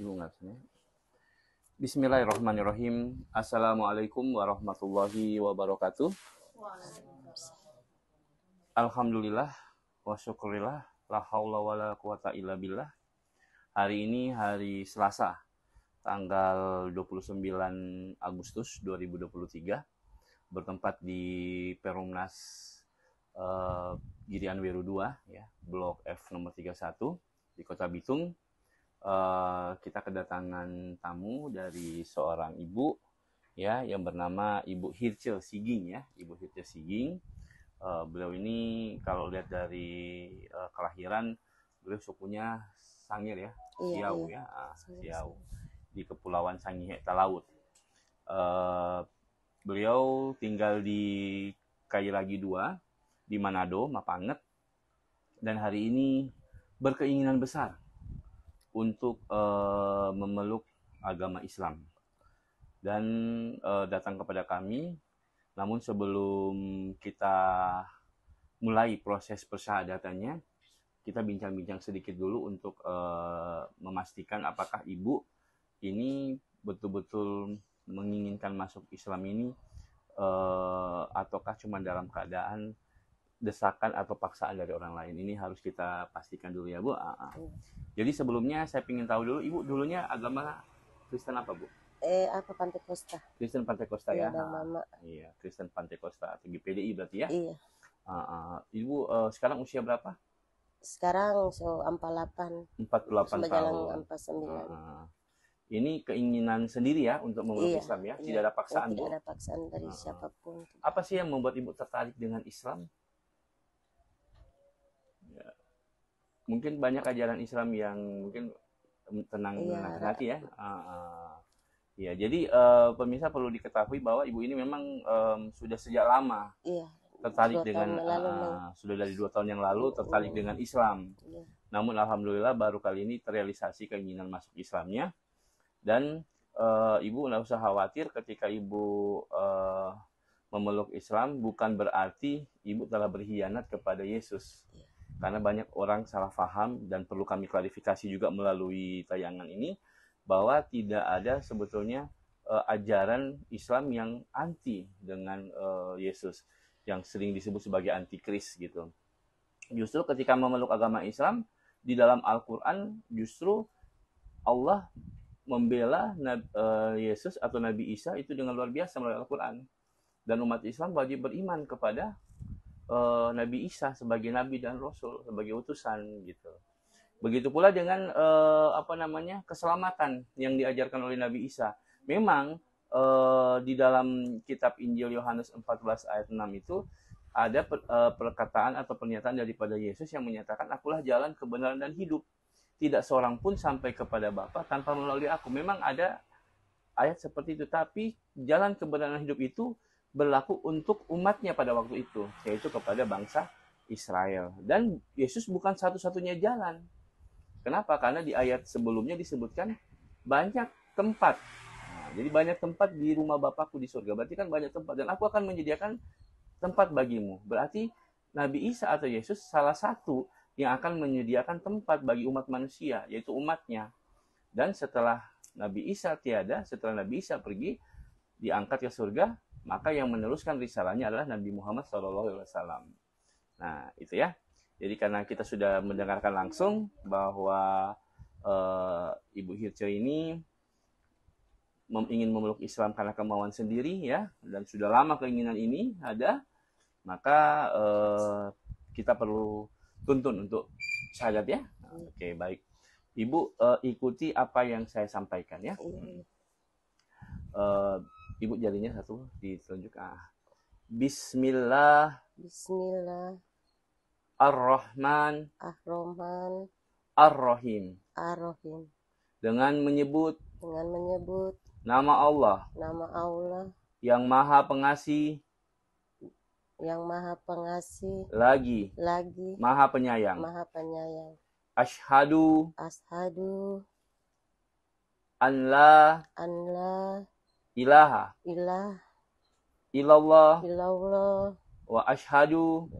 Ibu ya? Bismillahirrahmanirrahim. Assalamualaikum warahmatullahi wabarakatuh. Alhamdulillah wa syukurillah la haula wala quwata illa billah. Hari ini hari Selasa tanggal 29 Agustus 2023 bertempat di Perumnas uh, Girian Wiru 2 ya, Blok F nomor 31 di Kota Bitung Eh, kita kedatangan tamu dari seorang ibu ya yang bernama Ibu Hirce Siging ya, Ibu Hirce Siging. Uh, beliau ini kalau lihat dari uh, kelahiran beliau sukunya Sangir ya, iya, iya. Siau iya. ya, ah, Siau di Kepulauan Sangihe Talaut. Uh, beliau tinggal di Kayu lagi dua di Manado, Mapanget, dan hari ini berkeinginan besar untuk uh, memeluk agama Islam dan uh, datang kepada kami. Namun sebelum kita mulai proses persahadatannya, kita bincang-bincang sedikit dulu untuk uh, memastikan apakah ibu ini betul-betul menginginkan masuk Islam ini uh, ataukah cuma dalam keadaan desakan atau paksaan dari orang lain ini harus kita pastikan dulu ya Bu. Aa. Ah, ah. iya. Jadi sebelumnya saya ingin tahu dulu Ibu dulunya agama Kristen apa Bu? Eh apa Pantekosta? Kristen Pantekosta ya. ya. Mama. Iya Kristen Pantekosta atau GPDI berarti ya? Iya. Aa, Ibu uh, sekarang usia berapa? Sekarang so 48. delapan tahun. Ampa 9. Aa ini keinginan sendiri ya untuk memeluk iya, Islam ya, iya. tidak ada paksaan. Tidak ada paksaan dari uh, siapapun. Apa sih yang membuat Ibu tertarik dengan Islam? mungkin banyak ajaran Islam yang mungkin tenang iya. hati ya. Uh, uh. Ya, jadi uh, pemirsa perlu diketahui bahwa ibu ini memang um, sudah sejak lama iya, tertarik dengan lalu, uh, sudah dari dua tahun yang lalu tertarik uh, dengan Islam. Iya. Namun alhamdulillah baru kali ini terrealisasi keinginan masuk Islamnya dan uh, ibu nggak usah khawatir ketika ibu uh, memeluk Islam bukan berarti ibu telah berkhianat kepada Yesus. Iya karena banyak orang salah paham dan perlu kami klarifikasi juga melalui tayangan ini bahwa tidak ada sebetulnya uh, ajaran Islam yang anti dengan uh, Yesus yang sering disebut sebagai antikris gitu. Justru ketika memeluk agama Islam di dalam Al-Qur'an justru Allah membela Nabi, uh, eh, Yesus atau Nabi Isa itu dengan luar biasa melalui Al-Qur'an. Dan umat Islam wajib beriman kepada uh, Nabi Isa sebagai nabi dan rasul sebagai utusan gitu. Begitu pula dengan uh, apa namanya keselamatan yang diajarkan oleh Nabi Isa. Memang uh, di dalam kitab Injil Yohanes 14 ayat 6 itu ada per, uh, perkataan atau pernyataan daripada Yesus yang menyatakan akulah jalan kebenaran dan hidup. Tidak seorang pun sampai kepada Bapa tanpa melalui aku. Memang ada ayat seperti itu, tapi jalan kebenaran hidup itu berlaku untuk umatnya pada waktu itu, yaitu kepada bangsa Israel. Dan Yesus bukan satu-satunya jalan. Kenapa? Karena di ayat sebelumnya disebutkan banyak tempat. Nah, jadi banyak tempat di rumah Bapakku di surga. Berarti kan banyak tempat. Dan aku akan menyediakan tempat bagimu. Berarti Nabi Isa atau Yesus salah satu yang akan menyediakan tempat bagi umat manusia, yaitu umatnya. Dan setelah Nabi Isa tiada, setelah Nabi Isa pergi, diangkat ke surga, maka yang meneruskan risalahnya adalah Nabi Muhammad SAW. Nah, itu ya. Jadi karena kita sudah mendengarkan langsung bahwa e, Ibu Hirce ini mem ingin memeluk Islam karena kemauan sendiri ya, dan sudah lama keinginan ini ada, maka e, kita perlu tuntun untuk syahadat ya. Hmm. Oke, okay, baik. Ibu e, ikuti apa yang saya sampaikan ya. E, ibu jarinya satu ditunjuk ah Bismillah Bismillah Ar-Rahman Ar-Rahman Ar-Rahim Ar-Rahim dengan menyebut dengan menyebut nama Allah nama Allah yang maha pengasih yang maha pengasih lagi lagi maha penyayang maha penyayang Ashhadu Ashadu An la ilaha ilah ilallah ilallah wa ashadu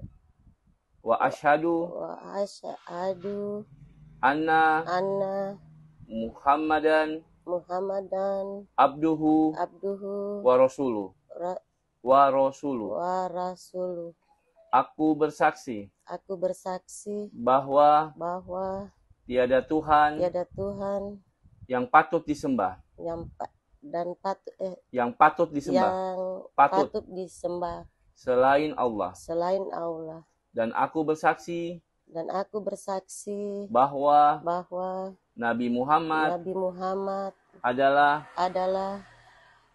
wa ashadu wa ashadu anna anna muhammadan muhammadan abduhu abduhu wa rasulu ra, wa rasulu wa rasulu aku bersaksi aku bersaksi bahwa bahwa tiada tuhan tiada tuhan yang patut disembah yang dan patut eh, yang patut disembah yang patut. patut disembah selain Allah selain Allah dan aku bersaksi dan aku bersaksi bahwa bahwa Nabi Muhammad Nabi Muhammad adalah adalah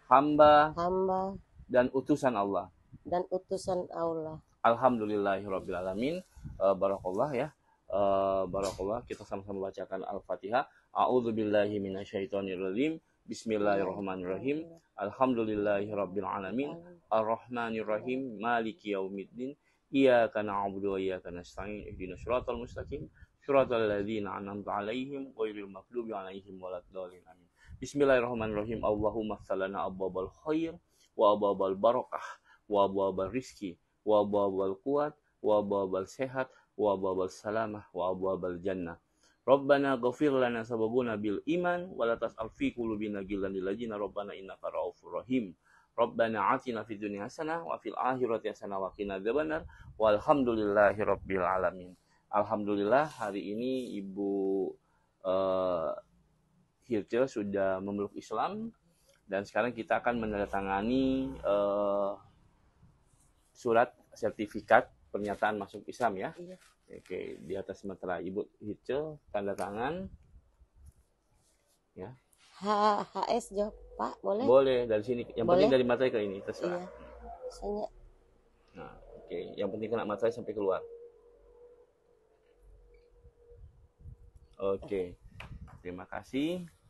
hamba hamba dan utusan Allah dan utusan Allah Alhamdulillahirabbil alamin uh, barakallah ya uh, barakallah kita sama-sama bacakan Al-Fatihah a'udzubillahi minasyaitonirrajim Bismillahirrahmanirrahim. Alhamdulillahirrabbilalamin. Ar-Rahmanirrahim. Maliki yaumiddin. Iyaka na'budu wa iyaka nasta'in. Ihdinas siratal mustaqim. Siratal ladzina an'amta 'alaihim ghairil maghdubi 'alaihim waladdallin. Amin. Bismillahirrahmanirrahim. Allahumma salana abwabal khair wa abwabal barakah wa abwabal rizki wa abwabal quwat wa abwabal sehat wa abwabal salamah wa abwabal jannah. Rabbana ghafir lana sababuna bil iman wa la tas'al fi qulubina ghillan lil ladzina rabbana innaka ra'ufur rahim. Rabbana atina fid dunya hasanah wa fil akhirati hasanah wa qina adzabannar walhamdulillahi rabbil alamin. Alhamdulillah hari ini Ibu uh, Hirce sudah memeluk Islam dan sekarang kita akan menandatangani uh, surat sertifikat pernyataan masuk Islam ya. Iya. Oke, di atas matra Ibu Hicel tanda tangan. Ya. H HS jawab Pak, boleh? Boleh dari sini. Yang boleh? penting dari materai ke ini terserah. Iya. Saya... Nah, oke, yang penting kena materai sampai keluar. Oke. Okay. Terima kasih.